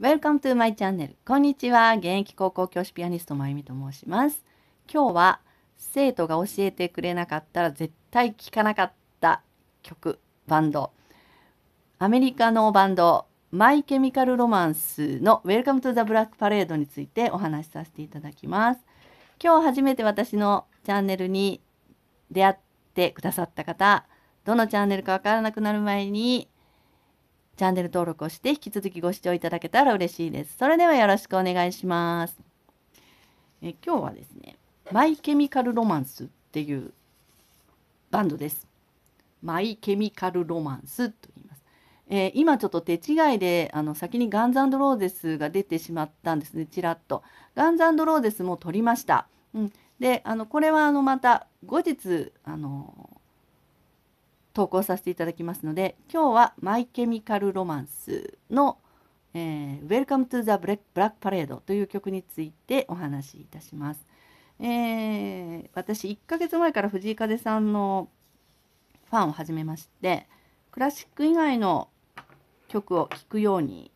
Welcome to my channel. こんにちは。現役高校教師ピアニストまゆみと申します。今日は生徒が教えてくれなかったら絶対聴かなかった曲、バンド。アメリカのバンド、マイ・ケミカル・ロマンスの Welcome to the Black Parade についてお話しさせていただきます。今日初めて私のチャンネルに出会ってくださった方、どのチャンネルかわからなくなる前にチャンネル登録をして引き続きご視聴いただけたら嬉しいです。それではよろしくお願いします。え今日はですね、マイケミカルロマンスっていうバンドです。マイケミカルロマンスと言います。えー、今ちょっと手違いであの先にガンズローゼスが出てしまったんですね、ちらっと。ガンズローゼスも取りました。うん、であのこれはあのまた後日あの投稿させていただきますので今日は「マイ・ケミカル・ロマンスの」えー、Welcome to the Black Parade」という曲についてお話しいたします。えー、私1ヶ月前から藤井風さんのファンを始めましてクラシック以外の曲を聴くように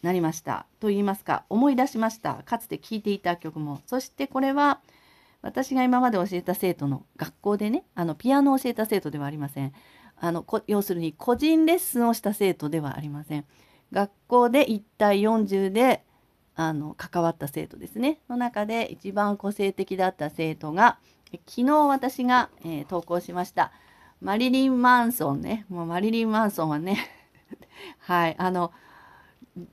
なりましたと言いますか思い出しましたかつて聴いていた曲もそしてこれは「私が今まで教えた生徒の学校でねあのピアノを教えた生徒ではありませんあのこ要するに個人レッスンをした生徒ではありません学校で1対40であの関わった生徒ですねの中で一番個性的だった生徒が昨日私が、えー、投稿しましたマリリン・マンソンねもうマリリン・マンソンはね はいあの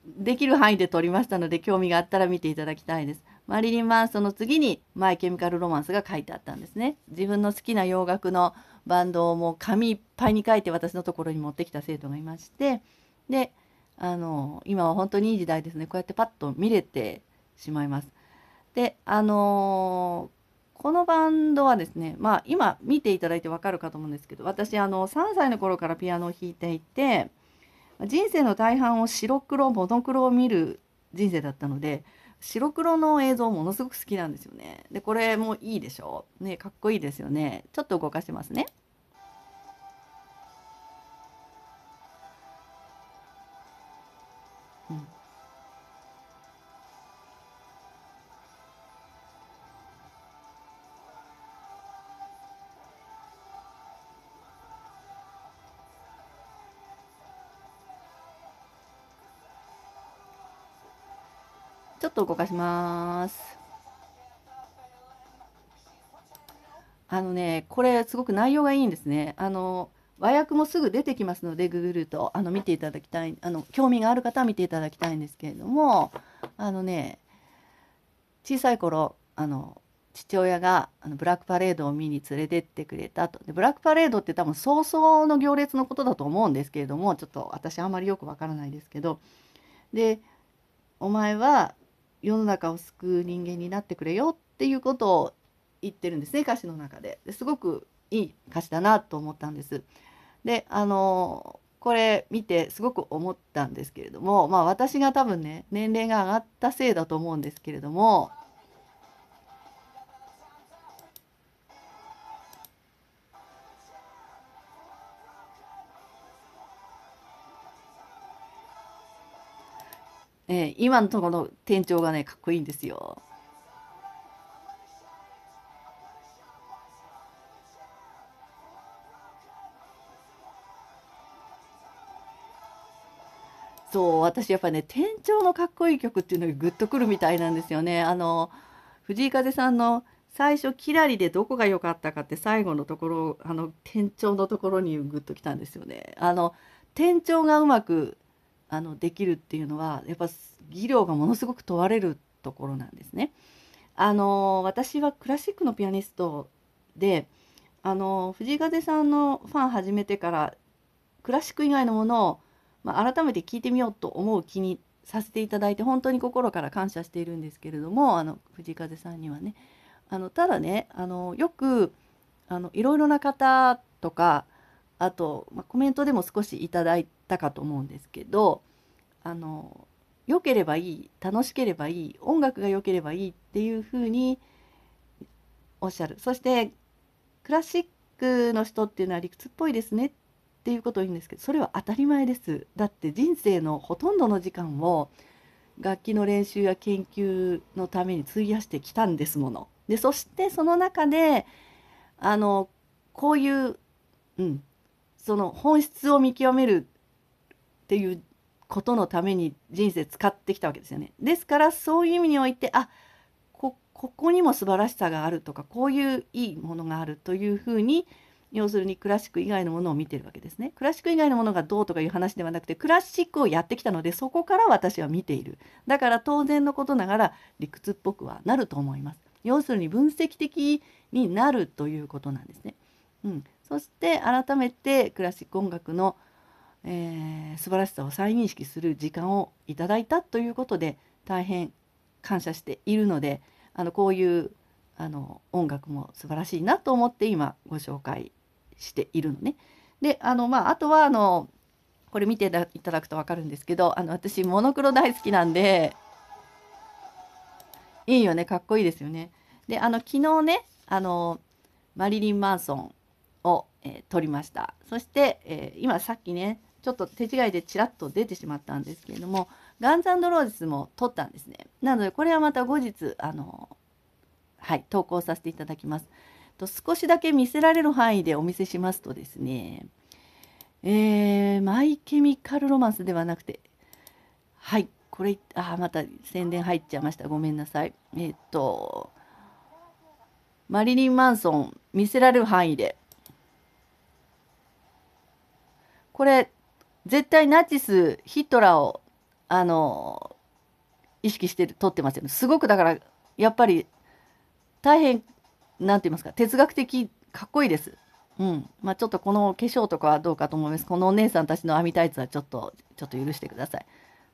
できる範囲で撮りましたので興味があったら見ていただきたいです。マリリン・マンソンの次にマイ・ケミカル・ロマンスが書いてあったんですね。自分の好きな洋楽のバンドをもう紙いっぱいに書いて私のところに持ってきた生徒がいましてであの今は本当にいい時代ですねこうやってパッと見れてしまいます。であのこのバンドはですねまあ今見ていただいてわかるかと思うんですけど私あの3歳の頃からピアノを弾いていて人生の大半を白黒モノクロを見る人生だったので白黒の映像ものすごく好きなんですよね。で、これもいいでしょうね、かっこいいですよね。ちょっと動かしますね。ちょっと動かします。あのね、これすごく内容がいいんですね。あの和訳もすぐ出てきますので、Google とあの見ていただきたい、あの興味がある方は見ていただきたいんですけれども、あのね、小さい頃あの父親があのブラックパレードを見に連れてってくれたとでブラックパレードって多分早々の行列のことだと思うんですけれどもちょっと私あんまりよくわからないですけどでお前は世の中を救う人間になってくれよっていうことを言ってるんですね歌詞の中ですごくいい歌詞だなと思ったんです。であのこれ見てすごく思ったんですけれどもまあ私が多分ね年齢が上がったせいだと思うんですけれどもえー、今のところ店長がね、かっこいいんですよ。そう私やっぱね店長のかっこいい曲っていうのがグッとくるみたいなんですよね。あの藤井風さんの最初「キラリ」でどこが良かったかって最後のところあの店長のところにグッときたんですよね。あの店長がうまくあのできるっていうのはやっぱ技量がものすごく問われるところなんですね。あの私はクラシックのピアニストであの藤井風さんのファン始めてからクラシック以外のものを、まあ、改めて聞いてみようと思う気にさせていただいて本当に心から感謝しているんですけれどもあの藤井風さんにはね。あのただねあのよくあのいろいろな方とかあと、まあ、コメントでも少しいただいたかと思うんですけどあの良ければいい楽しければいい音楽が良ければいいっていうふうにおっしゃるそしてクラシックの人っていうのは理屈っぽいですねっていうことを言うんですけどそれは当たり前ですだって人生のほとんどの時間を楽器の練習や研究のために費やしてきたんですもの。でそしてその中であのこういう、うん、その本質を見極めるっていうことのために人生使ってきたわけですよね。ですからそういう意味においてあこここにも素晴らしさがあるとかこういういいものがあるというふうに要するにクラシック以外のものを見てるわけですね。クラシック以外のものがどうとかいう話ではなくてクラシックをやってきたのでそこから私は見ている。だから当然のことながら理屈っぽくはなると思います。要するに分析的になるということなんですね。うん、そして改めてクラシック音楽のえー、素晴らしさを再認識する時間をいただいたということで大変感謝しているのであのこういうあの音楽も素晴らしいなと思って今ご紹介しているのね。であの、まあ、あとはあのこれ見ていただくと分かるんですけどあの私モノクロ大好きなんでいいよねかっこいいですよね。であの昨日ねあのマリリン・マンソンを、えー、撮りましたそして、えー、今さっきねちょっと手違いでちらっと出てしまったんですけれどもガンズローズも撮ったんですねなのでこれはまた後日あのはい投稿させていただきますと少しだけ見せられる範囲でお見せしますとですねえー、マイケミカルロマンスではなくてはいこれあまた宣伝入っちゃいましたごめんなさいえー、っとマリリン・マンソン見せられる範囲でこれ絶対ナチス、ヒトラーを、あの、意識してる、撮ってますよね。すごくだから、やっぱり、大変、なんて言いますか、哲学的、かっこいいです。うん。まあ、ちょっとこの化粧とかはどうかと思います。このお姉さんたちのみタイツはちょっと、ちょっと許してください。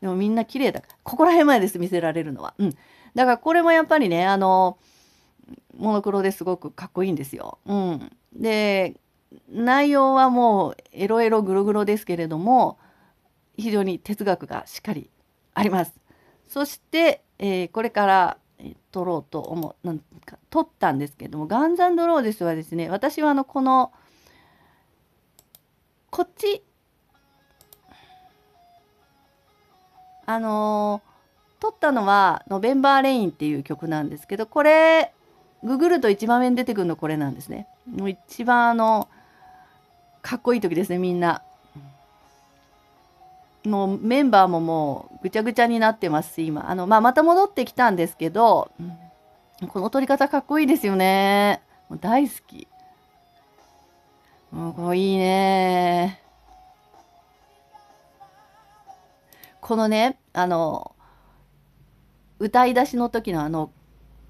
でもみんな綺麗だから。ここら辺までです、見せられるのは。うん。だからこれもやっぱりね、あの、モノクロですごくかっこいいんですよ。うん。で、内容はもうエロエログログロですけれども非常に哲学がしっかりあります。そして、えー、これから撮ろうと思うなんか撮ったんですけれども「ガンザンドローデス」はですね私はあのこのこっちあのー、撮ったのは「ノベンバー・レイン」っていう曲なんですけどこれググると一番上に出てくるのこれなんですね。もう一番あのかっこいい時ですね、みんな。もうメンバーももうぐちゃぐちゃになってます今。あの、まあ、また戻ってきたんですけど、この撮り方かっこいいですよね。もう大好き。もうこれいいね。このね、あの、歌い出しの時のあの、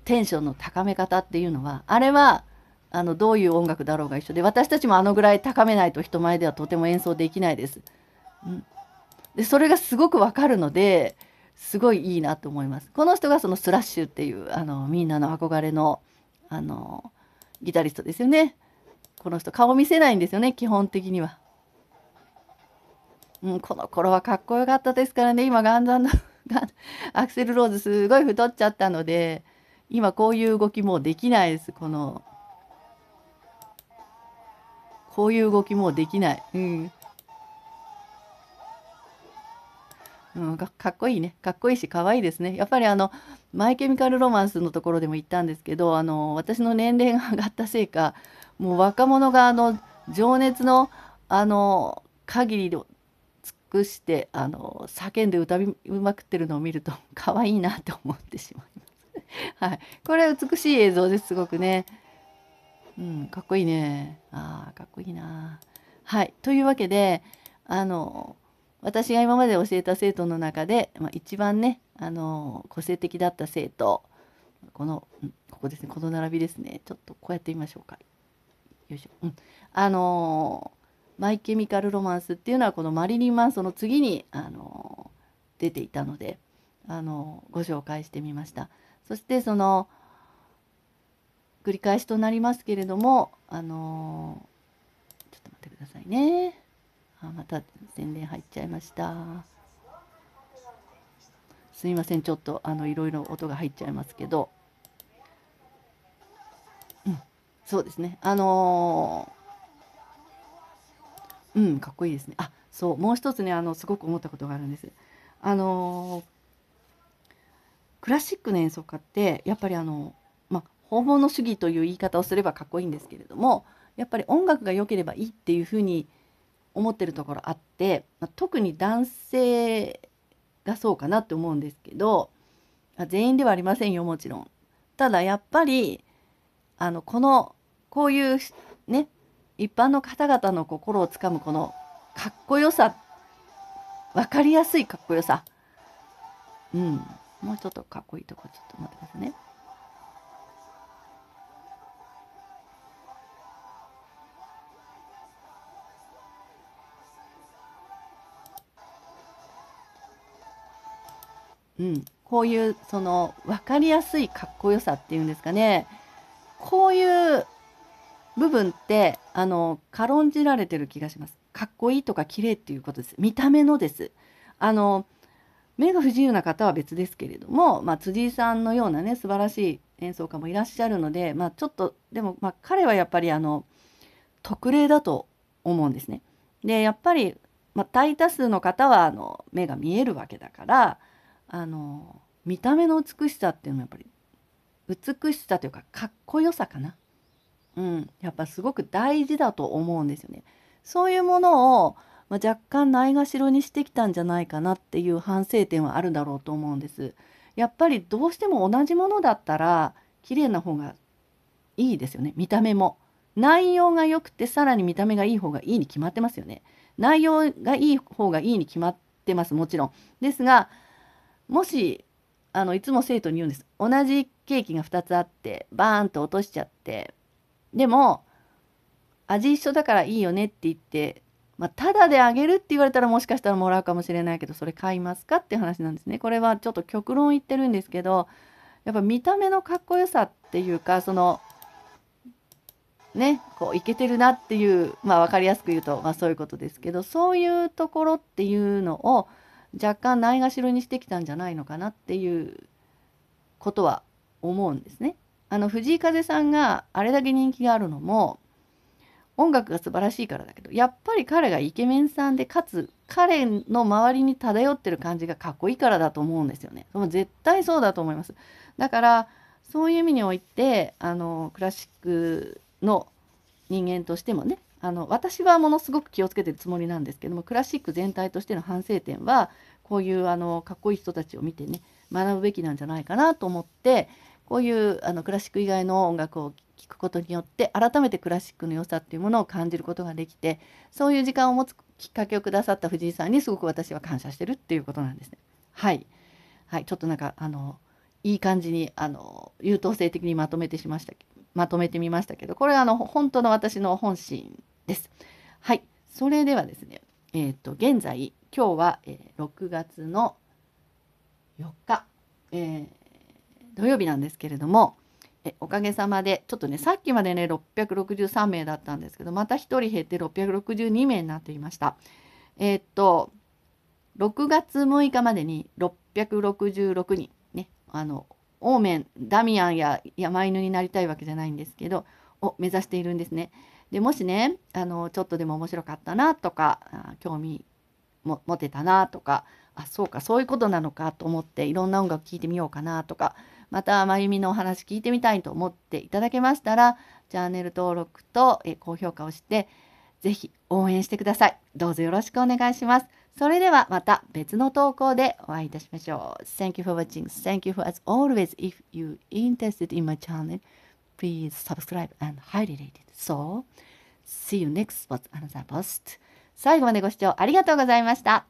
テンションの高め方っていうのは、あれは、あのどういう音楽だろうが一緒で私たちもあのぐらい高めないと人前ではとても演奏できないです。うん、でそれがすごくわかるのですごいいいなと思います。この人がそのスラッシュっていうあのみんなの憧れのあのギタリストですよね。この人顔見せないんですよね基本的には。うん、この頃はかっこよかったですからね今ガンザンのアクセルローズすごい太っちゃったので今こういう動きもできないですこのこういう動きもうできない。うん。うん、かっこいいね。かっこいいし、可愛いですね。やっぱりあの、マイケミカルロマンスのところでも言ったんですけど、あの、私の年齢が上がったせいか、もう若者があの、情熱の、あの、限りの尽くして、あの、叫んで歌いまくってるのを見ると、可愛いなと思ってしまいます。はい。これ美しい映像です、すごくね。うん、かっこいいね。ああ、かっこいいな。はい。というわけで、あの、私が今まで教えた生徒の中で、まあ、一番ね、あの、個性的だった生徒、この、ここですね、この並びですね。ちょっとこうやってみましょうか。よいしょ。うん。あの、マイケミカルロマンスっていうのは、このマリリン・マンソンの次に、あの、出ていたので、あの、ご紹介してみました。そして、その、繰り返しとなりますけれども、あのー、ちょっと待ってくださいね。あ、また宣伝入っちゃいました。すいません、ちょっと、あの、いろいろ音が入っちゃいますけど、うん、そうですね。あのー、うん、かっこいいですね。あ、そう、もう一つね、あの、すごく思ったことがあるんです。あのー、クラシックの演奏家って、やっぱりあの、方の主義という言い方をすればかっこいいんですけれどもやっぱり音楽が良ければいいっていうふうに思ってるところあって、まあ、特に男性がそうかなって思うんですけど全員ではありませんよもちろん。ただやっぱりあのこのこういうね一般の方々の心をつかむこのかっこよさ分かりやすいかっこよさうんもうちょっとかっこいいとこちょっと待ってくださいね。うん、こういうその分かりやすいかっこよさっていうんですかねこういう部分ってあの軽んじられてる気がしますかっこいいとか綺麗っていうことです見た目のですあの目が不自由な方は別ですけれども、まあ、辻井さんのようなね素晴らしい演奏家もいらっしゃるので、まあ、ちょっとでも、まあ、彼はやっぱりあの特例だと思うんですね。でやっぱり、まあ、大多数の方はあの目が見えるわけだからあの見た目の美しさっていうのはやっぱり美しさというかかっこよさかな、うん、やっぱすごく大事だと思うんですよね。そういうものを、まあ、若干ないがしろにしてきたんじゃないかなっていう反省点はあるだろうと思うんです。やっぱりどうしても同じものだったら綺麗な方がいいですよね見た目も。内容が良くてさらに見た目がいい方がいいに決まってますよね。内容がいい方がいいに決まってますもちろん。ですがもしあのいつも生徒に言うんです同じケーキが2つあってバーンと落としちゃってでも味一緒だからいいよねって言って、まあ、ただであげるって言われたらもしかしたらもらうかもしれないけどそれ買いますかって話なんですねこれはちょっと極論言ってるんですけどやっぱ見た目のかっこよさっていうかそのねこういけてるなっていうまあ分かりやすく言うと、まあ、そういうことですけどそういうところっていうのを若干ないがしろにしてきたんじゃないのかなっていうことは思うんですね。あの藤井風さんがあれだけ人気があるのも音楽が素晴らしいからだけどやっぱり彼がイケメンさんでかつ彼の周りに漂ってる感じがかっこいいからだと思うんですよね。もう絶対そうだと思います。だからそういう意味においてあのクラシックの人間としてもねあの私はものすごく気をつけてるつもりなんですけどもクラシック全体としての反省点はこういうあのかっこいい人たちを見てね学ぶべきなんじゃないかなと思ってこういうあのクラシック以外の音楽を聴くことによって改めてクラシックの良さっていうものを感じることができてそういう時間を持つきっかけをくださった藤井さんにすごく私は感謝してるっていうことなんですね。はい、はい、ちょっとなんかあのいい感じにあの優等生的にまとめてしましたまとめてみましたけど、これはあの本当の私の本心です。はい。それではですね、えっ、ー、と、現在、今日は、えー、6月の4日、えー、土曜日なんですけれども、えおかげさまで、ちょっとね、さっきまでね、663名だったんですけど、また1人減って662名になっていました。えー、っと、6月6日までに666人、ね、あの、オーメンダミアンや山犬になりたいわけじゃないんですけどを目指しているんですね。でもしねあのちょっとでも面白かったなとか興味も持てたなとかあそうかそういうことなのかと思っていろんな音楽聴いてみようかなとかまたまゆみのお話聞いてみたいと思っていただけましたらチャンネル登録とえ高評価をして是非応援してください。どうぞよろしくお願いします。それではまた別の投稿でお会いいたしましょう。Thank you for watching. Thank you for as always. If you interested in my channel, please subscribe and highly rate it. So, see you next s post another post. 最後までご視聴ありがとうございました。